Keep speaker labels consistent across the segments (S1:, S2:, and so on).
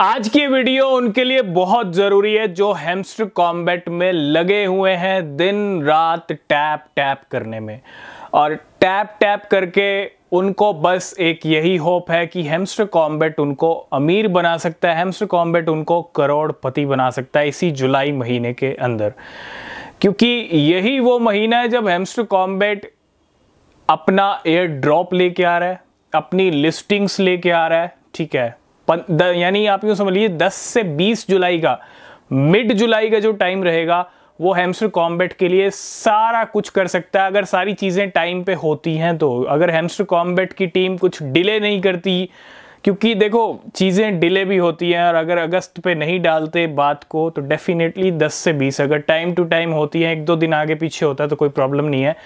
S1: आज की वीडियो उनके लिए बहुत ज़रूरी है जो हेमस्ट कॉम्बैट में लगे हुए हैं दिन रात टैप टैप करने में और टैप टैप करके उनको बस एक यही होप है कि हेमस्ट कॉम्बैट उनको अमीर बना सकता है हेमस्ट कॉम्बैट उनको करोड़पति बना सकता है इसी जुलाई महीने के अंदर क्योंकि यही वो महीना है जब हेमस्ट कॉम्बैट अपना एयर ड्रॉप लेके आ रहा है अपनी लिस्टिंग्स लेके आ रहा है ठीक है यानी आप यूँ समझ लीजिए 10 से 20 जुलाई का मिड जुलाई का जो टाइम रहेगा वो हेमस्टर कॉम्बैट के लिए सारा कुछ कर सकता है अगर सारी चीज़ें टाइम पे होती हैं तो अगर हेमस्टर कॉम्बैट की टीम कुछ डिले नहीं करती क्योंकि देखो चीज़ें डिले भी होती हैं और अगर अगस्त पे नहीं डालते बात को तो डेफिनेटली 10 से 20 अगर टाइम टू टाइम होती है एक दो दिन आगे पीछे होता है तो कोई प्रॉब्लम नहीं है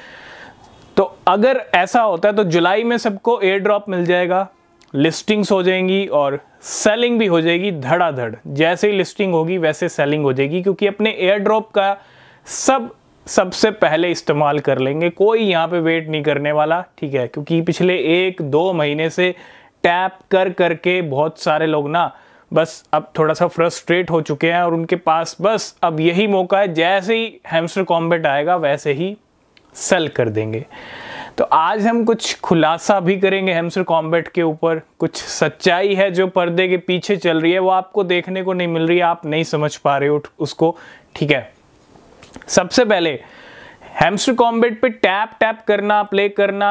S1: तो अगर ऐसा होता है तो जुलाई में सबको एयर ड्रॉप मिल जाएगा लिस्टिंग्स हो जाएंगी और सेलिंग भी हो जाएगी धड़ाधड़ जैसे ही लिस्टिंग होगी वैसे सेलिंग हो जाएगी क्योंकि अपने एयर ड्रॉप का सब सबसे पहले इस्तेमाल कर लेंगे कोई यहाँ पे वेट नहीं करने वाला ठीक है क्योंकि पिछले एक दो महीने से टैप कर करके बहुत सारे लोग ना बस अब थोड़ा सा फ्रस्ट्रेट हो चुके हैं और उनके पास बस अब यही मौका है जैसे ही हेमस्टर कॉम्बेट आएगा वैसे ही सेल कर देंगे तो आज हम कुछ खुलासा भी करेंगे हेमसर कॉम्बेट के ऊपर कुछ सच्चाई है जो पर्दे के पीछे चल रही है वो आपको देखने को नहीं मिल रही है आप नहीं समझ पा रहे हो उसको ठीक है सबसे पहले हेमसर कॉम्बेट पे टैप टैप करना प्ले करना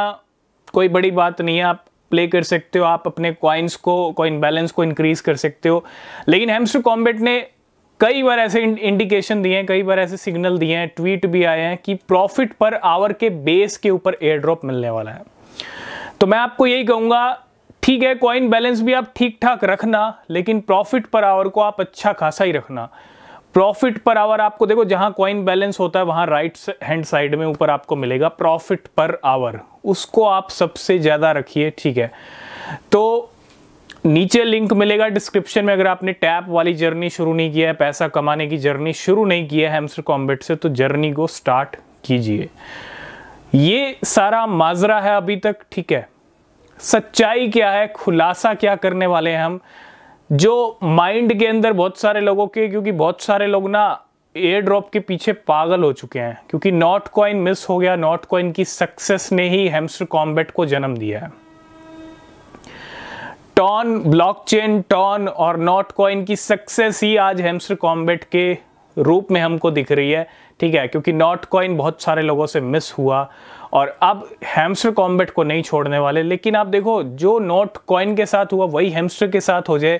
S1: कोई बड़ी बात नहीं है आप प्ले कर सकते हो आप अपने कॉइन्स को कॉइन बैलेंस को इंक्रीज कर सकते हो लेकिन हेमसर कॉम्बेट ने कई बार ऐसे इंडिकेशन दिए हैं कई बार ऐसे सिग्नल दिए हैं ट्वीट भी आए हैं कि प्रॉफिट पर आवर के बेस के ऊपर एयर ड्रॉप मिलने वाला है तो मैं आपको यही कहूंगा ठीक है कॉइन बैलेंस भी आप ठीक ठाक रखना लेकिन प्रॉफिट पर आवर को आप अच्छा खासा ही रखना प्रॉफिट पर आवर आपको देखो जहां कॉइन बैलेंस होता है वहां राइट हैंड साइड में ऊपर आपको मिलेगा प्रॉफिट पर आवर उसको आप सबसे ज़्यादा रखिए ठीक है तो नीचे लिंक मिलेगा डिस्क्रिप्शन में अगर आपने टैप वाली जर्नी शुरू नहीं किया है पैसा कमाने की जर्नी शुरू नहीं किया है हेमस्टर कॉम्बेट से तो जर्नी को स्टार्ट कीजिए ये सारा माजरा है अभी तक ठीक है सच्चाई क्या है खुलासा क्या करने वाले हैं हम जो माइंड के अंदर बहुत सारे लोगों के क्योंकि बहुत सारे लोग ना एयर ड्रॉप के पीछे पागल हो चुके हैं क्योंकि नॉट कॉइन मिस हो गया नॉट कॉइन की सक्सेस ने ही हेम्स्टर कॉम्बेट को जन्म दिया है टॉन ब्लॉकचेन टॉन और नॉट कॉइन की सक्सेस ही आज हेम्सर कॉम्बेट के रूप में हमको दिख रही है ठीक है क्योंकि नॉट कॉइन बहुत सारे लोगों से मिस हुआ और अब हेम्सर कॉम्बेट को नहीं छोड़ने वाले लेकिन आप देखो जो नॉट कॉइन के साथ हुआ वही हेम्सर के साथ हो जाए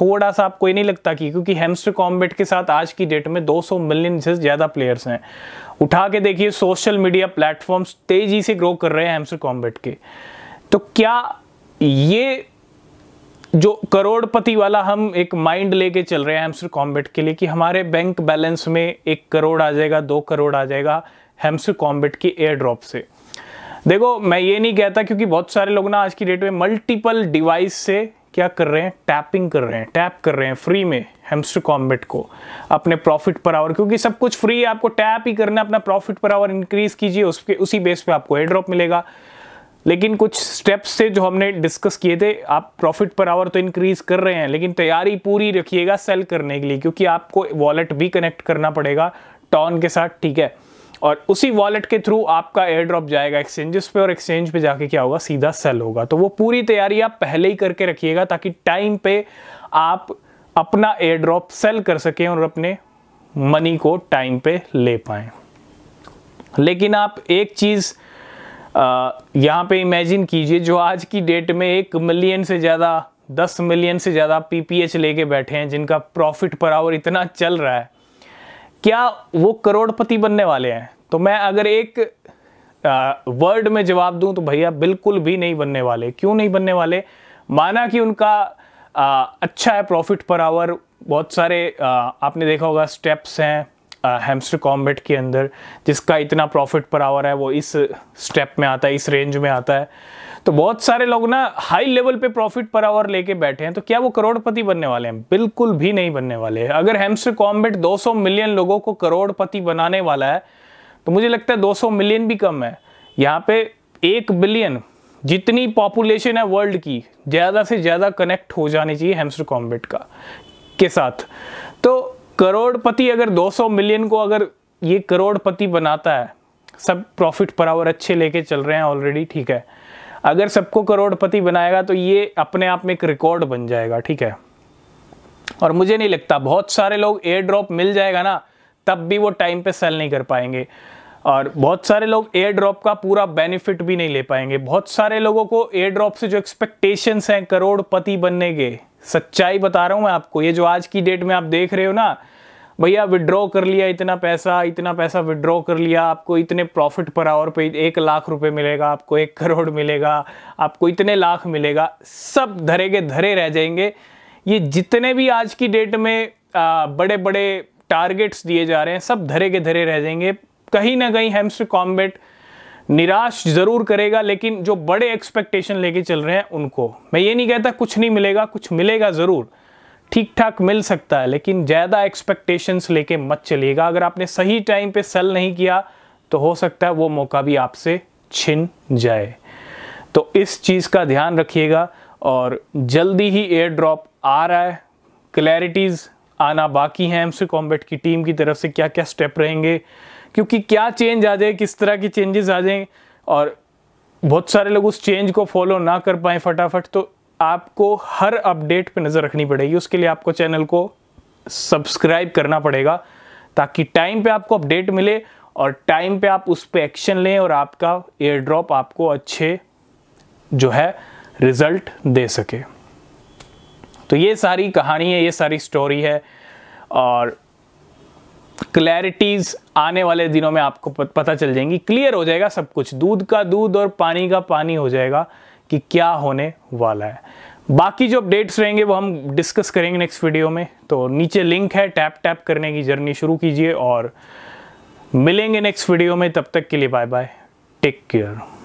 S1: थोड़ा सा आपको ये नहीं लगता कि क्योंकि हेम्स्टर कॉम्बेट के साथ आज की डेट में 200 मिलियन से ज़्यादा प्लेयर्स हैं उठा के देखिए सोशल मीडिया प्लेटफॉर्म्स तेज़ी से ग्रो कर रहे हैं हेम्स्टर कॉम्बेट के तो क्या ये जो करोड़पति वाला हम एक माइंड लेके चल रहे हैं हेम्सर कॉम्बेट के लिए कि हमारे बैंक बैलेंस में एक करोड़ आ जाएगा दो करोड़ आ जाएगा हेम्सर कॉम्बेट की एयर ड्रॉप से देखो मैं ये नहीं कहता क्योंकि बहुत सारे लोग ना आज की डेट में मल्टीपल डिवाइस से क्या कर रहे हैं टैपिंग कर रहे हैं टैप कर रहे हैं फ्री में हेम्सर कॉम्बेट को अपने प्रॉफिट पर आवर क्योंकि सब कुछ फ्री है आपको टैप ही करना अपना प्रॉफिट पर आवर इंक्रीज कीजिए उसके उसी बेस पे आपको एयर ड्रॉप मिलेगा लेकिन कुछ स्टेप्स से जो हमने डिस्कस किए थे आप प्रॉफिट पर आवर तो इंक्रीज कर रहे हैं लेकिन तैयारी पूरी रखिएगा सेल करने के लिए क्योंकि आपको वॉलेट भी कनेक्ट करना पड़ेगा टॉन के साथ ठीक है और उसी वॉलेट के थ्रू आपका एयर ड्रॉप जाएगा एक्सचेंजेस पे और एक्सचेंज पे जाके क्या होगा सीधा सेल होगा तो वो पूरी तैयारी आप पहले ही करके रखिएगा ताकि टाइम पे आप अपना एयर ड्रॉप सेल कर सकें और अपने मनी को टाइम पे ले पाए लेकिन आप एक चीज़ यहाँ पे इमेजिन कीजिए जो आज की डेट में एक मिलियन से ज़्यादा दस मिलियन से ज़्यादा पीपीएच लेके बैठे हैं जिनका प्रॉफिट पर आवर इतना चल रहा है क्या वो करोड़पति बनने वाले हैं तो मैं अगर एक वर्ड में जवाब दूं तो भैया बिल्कुल भी नहीं बनने वाले क्यों नहीं बनने वाले माना कि उनका आ, अच्छा है प्रॉफिट पर आवर बहुत सारे आ, आपने देखा होगा स्टेप्स हैं हेमस्टर कॉम्बेट के अंदर जिसका इतना प्रॉफिट पर आवर है वो इस स्टेप में आता है इस रेंज में आता है तो बहुत सारे लोग ना हाई लेवल पे प्रॉफिट पर आवर लेके बैठे हैं तो क्या वो करोड़पति बनने वाले हैं बिल्कुल भी नहीं बनने वाले हैं अगर हेमस्टर कॉम्बेट 200 मिलियन लोगों को करोड़पति बनाने वाला है तो मुझे लगता है 200 मिलियन भी कम है यहाँ पे एक बिलियन जितनी पॉपुलेशन है वर्ल्ड की ज़्यादा से ज़्यादा कनेक्ट हो जानी चाहिए हेमस्टर कॉम्बेट का के साथ करोड़पति अगर 200 मिलियन को अगर ये करोड़पति बनाता है सब प्रॉफिट पर आवर अच्छे लेके चल रहे हैं ऑलरेडी ठीक है अगर सबको करोड़पति बनाएगा तो ये अपने आप में एक रिकॉर्ड बन जाएगा ठीक है और मुझे नहीं लगता बहुत सारे लोग एयर ड्रॉप मिल जाएगा ना तब भी वो टाइम पे सेल नहीं कर पाएंगे और बहुत सारे लोग एयर ड्रॉप का पूरा बेनिफिट भी नहीं ले पाएंगे बहुत सारे लोगों को एयर ड्रॉप से जो एक्सपेक्टेशंस हैं करोड़पति बनने के सच्चाई बता रहा हूँ मैं आपको ये जो आज की डेट में आप देख रहे हो ना भैया विड्रॉ कर लिया इतना पैसा इतना पैसा विड्रॉ कर लिया आपको इतने प्रॉफिट पर आवर पे एक लाख रुपए मिलेगा आपको एक करोड़ मिलेगा आपको इतने लाख मिलेगा सब धरे के धरे रह जाएंगे ये जितने भी आज की डेट में आ, बड़े बड़े टारगेट्स दिए जा रहे हैं सब धरे के धरे रह जाएंगे कहीं ना कहीं हेम्स कॉम्बेट निराश जरूर करेगा लेकिन जो बड़े एक्सपेक्टेशन लेके चल रहे हैं उनको मैं ये नहीं कहता कुछ नहीं मिलेगा कुछ मिलेगा ज़रूर ठीक ठाक मिल सकता है लेकिन ज़्यादा एक्सपेक्टेशंस लेके मत चलिएगा अगर आपने सही टाइम पे सेल नहीं किया तो हो सकता है वो मौका भी आपसे छिन जाए तो इस चीज़ का ध्यान रखिएगा और जल्दी ही एयर ड्रॉप आ रहा है क्लैरिटीज़ आना बाकी हैं एम कॉम्बेट की टीम की तरफ से क्या क्या स्टेप रहेंगे क्योंकि क्या चेंज आ जाए किस तरह की चेंजेस आ जाएँ और बहुत सारे लोग उस चेंज को फॉलो ना कर पाएँ फटाफट तो आपको हर अपडेट पे नज़र रखनी पड़ेगी उसके लिए आपको चैनल को सब्सक्राइब करना पड़ेगा ताकि टाइम पे आपको अपडेट मिले और टाइम पे आप उस पर एक्शन लें और आपका एयर ड्रॉप आपको अच्छे जो है रिज़ल्ट दे सके तो ये सारी कहानी है ये सारी स्टोरी है और क्लैरिटीज आने वाले दिनों में आपको पता चल जाएंगी क्लियर हो जाएगा सब कुछ दूध का दूध और पानी का पानी हो जाएगा कि क्या होने वाला है बाकी जो अपडेट्स रहेंगे वो हम डिस्कस करेंगे नेक्स्ट वीडियो में तो नीचे लिंक है टैप टैप करने की जर्नी शुरू कीजिए और मिलेंगे नेक्स्ट वीडियो में तब तक के लिए बाय बाय टेक केयर